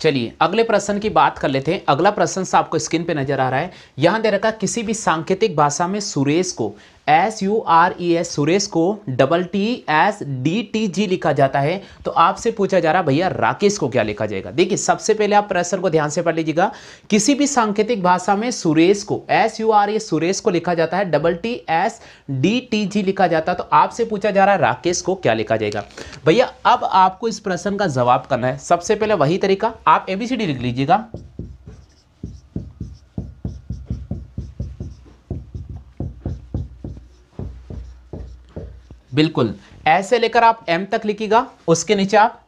चलिए अगले प्रश्न की बात कर लेते हैं अगला प्रश्न आपको स्क्रीन पे नजर आ रहा है यहां दे रखा किसी भी सांकेतिक भाषा में सुरेश को S U R E S Suresh को double T S D T G लिखा जाता है तो आपसे पूछा जा रहा भैया राकेश को क्या लिखा जाएगा देखिए सबसे पहले आप प्रश्न को ध्यान से पढ़ लीजिएगा किसी भी सांकेतिक भाषा में सुरेश को S U R E Suresh को लिखा जाता है double T S D T G लिखा जाता है तो आपसे पूछा जा रहा है राकेश को क्या लिखा जाएगा भैया अब आपको इस प्रश्न का जवाब करना है सबसे पहले वही तरीका आप एबीसीडी लिख लीजिएगा बिल्कुल ऐसे लेकर आप एम तक लिखिएगा उसके नीचे आप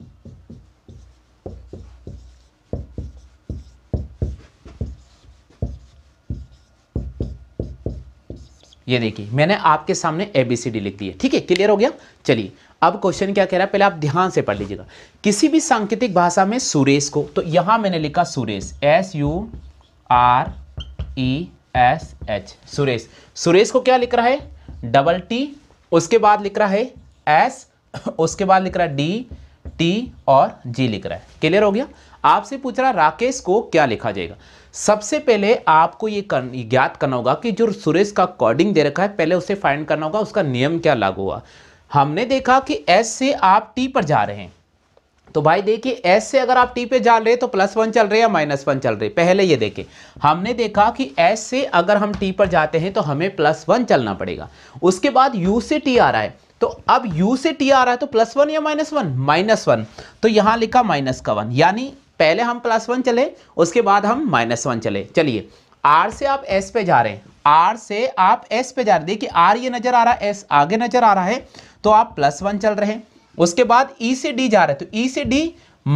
ये देखिए मैंने आपके सामने एबीसीडी लिख दी है ठीक है क्लियर हो गया चलिए अब क्वेश्चन क्या कह रहा है पहले आप ध्यान से पढ़ लीजिएगा किसी भी सांकेतिक भाषा में सुरेश को तो यहां मैंने लिखा Suresh S U R E S H Suresh Suresh को क्या लिख रहा है डबल टी उसके बाद लिख रहा है एस उसके बाद लिख रहा है डी टी और जी लिख रहा है क्लियर हो गया आपसे पूछ रहा राकेश को क्या लिखा जाएगा सबसे पहले आपको ये कर, ज्ञात करना होगा कि जो सुरेश का कॉर्डिंग दे रखा है पहले उसे फाइंड करना होगा उसका नियम क्या लागू हुआ हमने देखा कि एस से आप टी पर जा रहे हैं तो भाई देखिए एस से अगर आप टी पे जा रहे तो प्लस वन चल रहे या माइनस वन चल रहे पहले ये देखें हमने देखा कि एस से अगर हम टी पर जाते हैं तो हमें प्लस वन चलना पड़ेगा उसके बाद यू से टी आ रहा है तो अब यू से टी आ रहा है तो प्लस वन या माइनस वन माइनस वन तो यहाँ लिखा माइनस का वन यानी पहले हम प्लस वन चले उसके बाद हम माइनस वन चले चलिए आर से आप एस पे जा रहे हैं आर से आप एस पे जा रहे देखिए आर ये नज़र आ रहा है एस आगे नज़र आ रहा है तो आप प्लस वन चल रहे हैं उसके बाद ई e से डी जा रहे तो ई से डी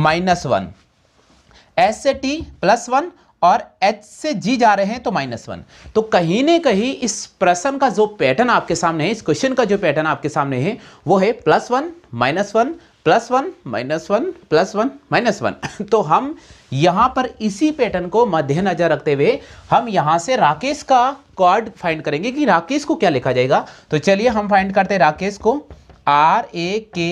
माइनस वन एस से टी प्लस वन और एच से जी जा रहे हैं तो माइनस e वन तो, तो कहीं ना कहीं इस प्रश्न का जो पैटर्न आपके सामने है इस क्वेश्चन का जो पैटर्न आपके सामने है वो है plus one minus one plus one minus one plus one minus one तो हम यहां पर इसी पैटर्न को मद्देनजर रखते हुए हम यहां से राकेश का कॉर्ड फाइंड करेंगे कि राकेश को क्या लिखा जाएगा तो चलिए हम फाइंड करते हैं राकेश को आर ए के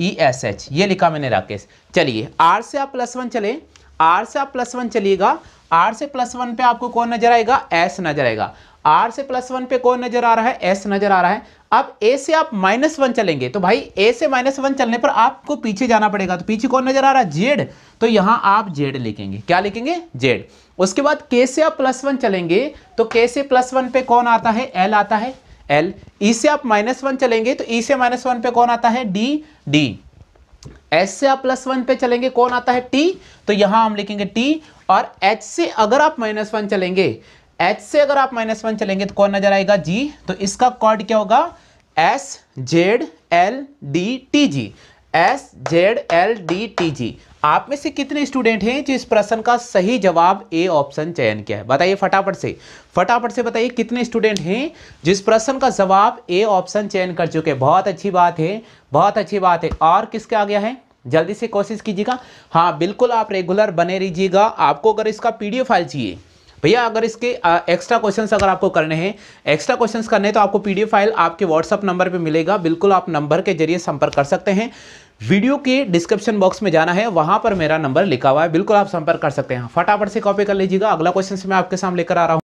ई एस एच ये लिखा मैंने राकेश चलिए आर से आप प्लस वन चले आर से आप प्लस वन चलिएगा आर से प्लस वन पे आपको कौन नजर आएगा एस नजर आएगा आर से प्लस वन पे कौन नजर आ रहा है एस नजर आ रहा है अब ए से आप माइनस वन चलेंगे तो भाई ए से माइनस वन चलने पर आपको पीछे जाना पड़ेगा तो पीछे कौन नजर आ रहा है जेड तो यहां आप जेड लिखेंगे क्या लिखेंगे जेड उसके बाद के से आप प्लस वन चलेंगे तो के से प्लस वन पे कौन आता है एल आता है एल ई e से आप माइनस वन चलेंगे तो ई e से माइनस वन पे कौन आता है डी डी एच से आप प्लस वन पे चलेंगे कौन आता है टी तो यहां हम लिखेंगे टी और एच से अगर आप माइनस वन चलेंगे एच से अगर आप माइनस वन चलेंगे तो कौन नजर आएगा जी तो इसका कॉर्ड क्या होगा S Z L D T G S Z L D T G आप में से कितने स्टूडेंट हैं जो इस प्रश्न का सही जवाब ए ऑप्शन चयन किया है बताइए फटाफट से फटाफट से बताइए कितने स्टूडेंट हैं जिस प्रश्न का जवाब ए ऑप्शन चयन कर चुके हैं बहुत अच्छी बात है बहुत अच्छी बात है और किसके आ गया है जल्दी से कोशिश कीजिएगा हाँ बिल्कुल आप रेगुलर बने रहिएगा आपको अगर इसका पी फाइल चाहिए भैया अगर इसके एक्स्ट्रा क्वेश्चंस अगर आपको करने हैं एक्स्ट्रा क्वेश्चंस करने तो आपको पीडीएफ फाइल आपके व्हाट्सअप नंबर पे मिलेगा बिल्कुल आप नंबर के जरिए संपर्क कर सकते हैं वीडियो के डिस्क्रिप्शन बॉक्स में जाना है वहां पर मेरा नंबर लिखा हुआ है बिल्कुल आप संपर्क कर सकते हैं फटाफट से कॉपी कर लीजिएगा अगला क्वेश्चन मैं आपके सामने लेकर आ रहा हूँ